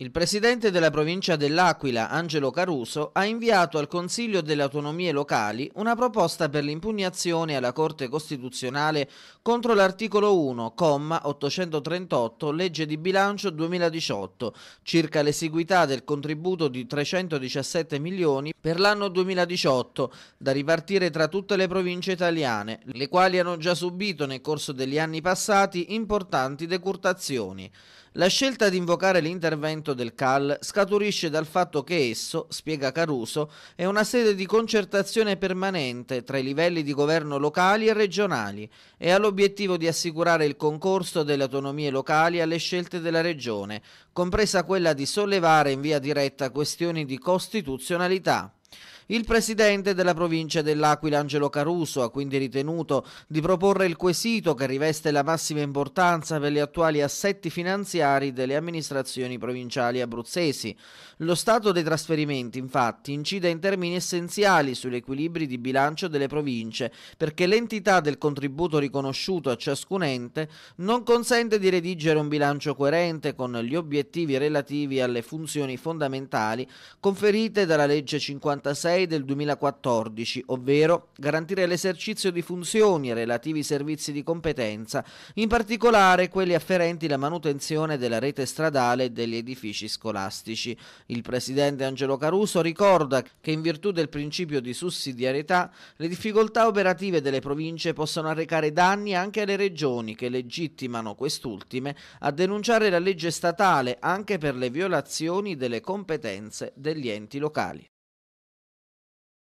Il presidente della provincia dell'Aquila, Angelo Caruso, ha inviato al Consiglio delle autonomie locali una proposta per l'impugnazione alla Corte Costituzionale contro l'articolo 1, comma 838, legge di bilancio 2018, circa l'esiguità del contributo di 317 milioni per l'anno 2018, da ripartire tra tutte le province italiane, le quali hanno già subito nel corso degli anni passati importanti decurtazioni. La scelta di invocare l'intervento funzionamento del CAL scaturisce dal fatto che esso, spiega Caruso, è una sede di concertazione permanente tra i livelli di governo locali e regionali e ha l'obiettivo di assicurare il concorso delle autonomie locali alle scelte della regione, compresa quella di sollevare in via diretta questioni di costituzionalità. Il presidente della provincia dell'Aquila Angelo Caruso ha quindi ritenuto di proporre il quesito che riveste la massima importanza per gli attuali assetti finanziari delle amministrazioni provinciali abruzzesi. Lo stato dei trasferimenti infatti incide in termini essenziali sugli equilibri di bilancio delle province perché l'entità del contributo riconosciuto a ciascun ente non consente di redigere un bilancio coerente con gli obiettivi relativi alle funzioni fondamentali conferite dalla legge 56 6 del 2014, ovvero garantire l'esercizio di funzioni e relativi servizi di competenza, in particolare quelli afferenti alla manutenzione della rete stradale e degli edifici scolastici. Il presidente Angelo Caruso ricorda che in virtù del principio di sussidiarietà le difficoltà operative delle province possono arrecare danni anche alle regioni che legittimano quest'ultime a denunciare la legge statale anche per le violazioni delle competenze degli enti locali.